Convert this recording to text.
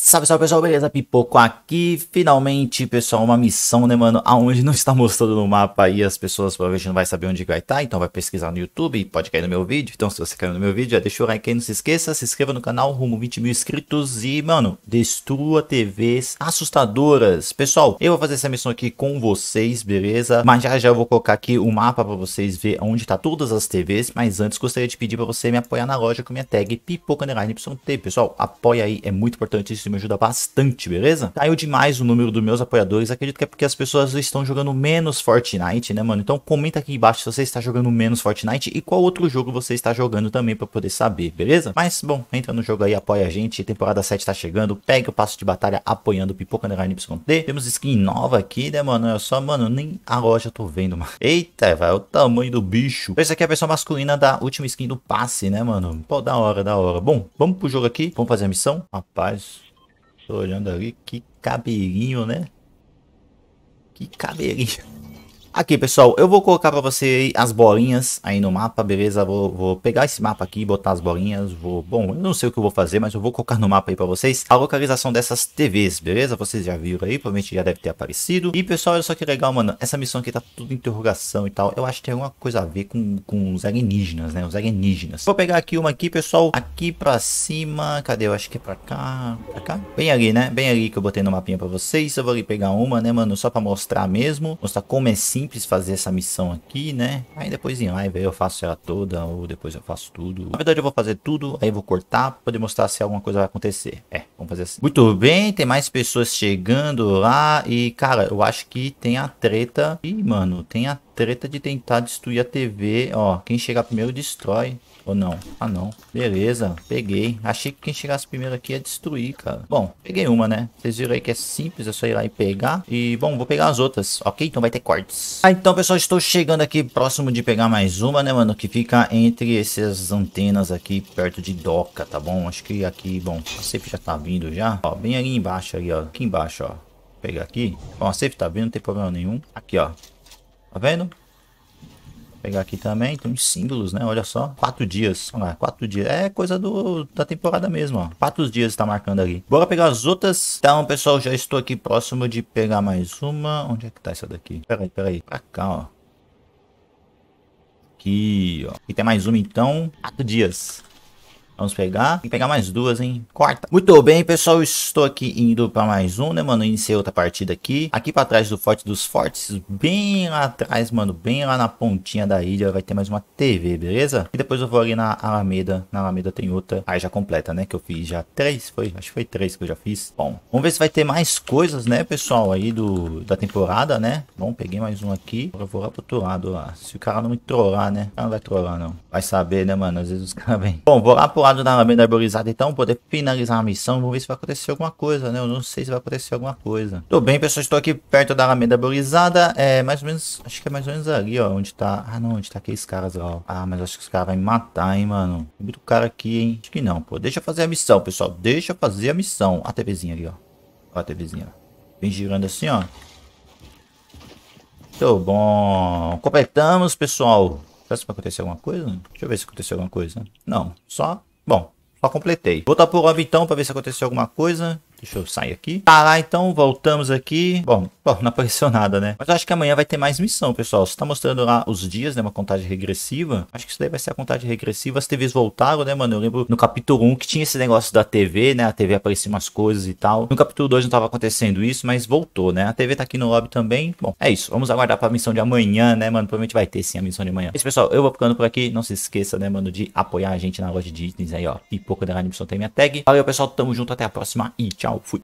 Salve, salve pessoal, beleza? Pipoco aqui. Finalmente, pessoal, uma missão, né, mano? Aonde não está mostrando no mapa aí, as pessoas provavelmente não vai saber onde vai estar, tá, então vai pesquisar no YouTube e pode cair no meu vídeo. Então, se você caiu no meu vídeo, já deixa o like aí, não se esqueça, se inscreva no canal, rumo 20 mil inscritos e, mano, destrua TVs assustadoras. Pessoal, eu vou fazer essa missão aqui com vocês, beleza? Mas já já eu vou colocar aqui o mapa pra vocês ver onde tá todas as TVs, mas antes gostaria de pedir pra você me apoiar na loja com minha tag pipoco YT. Pessoal, apoia aí, é muito importante isso me ajuda bastante, beleza? Caiu demais o número dos meus apoiadores, acredito que é porque as pessoas estão jogando menos Fortnite, né, mano? Então comenta aqui embaixo se você está jogando menos Fortnite e qual outro jogo você está jogando também para poder saber, beleza? Mas, bom, entra no jogo aí, apoia a gente, temporada 7 tá chegando, pega o passo de batalha apoiando o Pipoca Underline YT. Temos skin nova aqui, né, mano? É só, mano, nem a loja tô vendo, mano. Eita, vai! o tamanho do bicho. Essa aqui é a versão masculina da última skin do passe, né, mano? Pô, da hora, da hora. Bom, vamos pro jogo aqui, vamos fazer a missão. Rapaz, Estou olhando ali, que cabelinho, né? Que cabelinho. Aqui, pessoal, eu vou colocar para você as bolinhas aí no mapa, beleza? Vou, vou, pegar esse mapa aqui, botar as bolinhas, vou... Bom, eu não sei o que eu vou fazer, mas eu vou colocar no mapa aí para vocês a localização dessas TVs, beleza? Vocês já viram aí, provavelmente já deve ter aparecido. E, pessoal, olha só que legal, mano, essa missão aqui tá tudo interrogação e tal. Eu acho que tem alguma coisa a ver com, com os alienígenas, né? Os alienígenas. Vou pegar aqui uma aqui, pessoal, aqui para cima, cadê? Eu acho que é para cá, para cá? Bem ali, né? Bem ali que eu botei no mapinha para vocês. Eu vou ali pegar uma, né, mano, só para mostrar mesmo, mostrar como é simples fazer essa missão aqui, né? Aí depois em live eu faço ela toda ou depois eu faço tudo. Na verdade eu vou fazer tudo, aí eu vou cortar para poder mostrar se alguma coisa vai acontecer. É, Vamos fazer assim. Muito bem, tem mais pessoas chegando lá. E, cara, eu acho que tem a treta. Ih, mano, tem a treta de tentar destruir a TV. Ó, quem chegar primeiro destrói. Ou não? Ah, não. Beleza, peguei. Achei que quem chegasse primeiro aqui ia destruir, cara. Bom, peguei uma, né? Vocês viram aí que é simples, é só ir lá e pegar. E, bom, vou pegar as outras, ok? Então vai ter cortes. Ah, então, pessoal, estou chegando aqui próximo de pegar mais uma, né, mano? Que fica entre essas antenas aqui, perto de doca, tá bom? Acho que aqui, bom, a sempre já tá vindo já. Ó, bem ali embaixo, ali, ó. Aqui embaixo, ó. Vou pegar aqui. Ó, a safe tá vindo, não tem problema nenhum. Aqui, ó. Tá vendo? pegar aqui também, tem uns símbolos, né? Olha só, quatro dias, vamos lá, quatro dias, é coisa do, da temporada mesmo, ó, quatro dias está marcando ali. Bora pegar as outras, então pessoal, já estou aqui próximo de pegar mais uma, onde é que tá essa daqui? Peraí, peraí, pra cá, ó. Aqui, ó, e tem mais uma então, quatro dias. Vamos pegar. Tem que pegar mais duas, hein? Quarta. Muito bem, pessoal. Estou aqui indo para mais um, né, mano? Iniciei outra partida aqui. Aqui para trás do Forte dos Fortes. Bem lá atrás, mano. Bem lá na pontinha da ilha. Vai ter mais uma TV, beleza? E depois eu vou ali na Alameda. Na Alameda tem outra. Aí já completa, né? Que eu fiz já três. Foi? Acho que foi três que eu já fiz. Bom, vamos ver se vai ter mais coisas, né, pessoal? Aí do, da temporada, né? Bom, peguei mais um aqui. Agora eu vou lá pro outro lado, lá. Se o cara não me trollar, né? O cara não vai trollar, não. Vai saber, né, mano? Às vezes os caras vêm. Bom, vou lá pro lado da venda arborizada, então, poder finalizar a missão. Vamos ver se vai acontecer alguma coisa, né? Eu não sei se vai acontecer alguma coisa. Tudo bem, pessoal. Estou aqui perto da alameda arborizada. É mais ou menos... Acho que é mais ou menos ali, ó. Onde tá... Ah, não. Onde tá aqueles caras lá, ó. Ah, mas acho que os caras vão me matar, hein, mano. Tem muito cara aqui, hein. Acho que não, pô. Deixa eu fazer a missão, pessoal. Deixa eu fazer a missão. A TVzinha ali, ó. Ó a TVzinha, ó. Vem girando assim, ó. Tô bom. Completamos, pessoal. Será que vai acontecer alguma coisa? Deixa eu ver se aconteceu alguma coisa. Não, só Bom, só completei. Vou tapar o lobby então para ver se aconteceu alguma coisa. Deixa eu sair aqui. Tá lá, então, voltamos aqui. Bom, bom, não apareceu nada, né? Mas eu acho que amanhã vai ter mais missão, pessoal. Você tá mostrando lá os dias, né? Uma contagem regressiva. Acho que isso daí vai ser a contagem regressiva. As TVs voltaram, né, mano? Eu lembro no capítulo 1 que tinha esse negócio da TV, né? A TV aparecia umas coisas e tal. No capítulo 2 não tava acontecendo isso, mas voltou, né? A TV tá aqui no lobby também. Bom, é isso. Vamos aguardar pra missão de amanhã, né, mano? Provavelmente vai ter sim a missão de amanhã. Isso, pessoal, eu vou ficando por aqui. Não se esqueça, né, mano, de apoiar a gente na loja de itens aí, ó. E pouco da missão tem minha tag. Valeu, pessoal. Tamo junto. Até a próxima e tchau. Tchau, fui.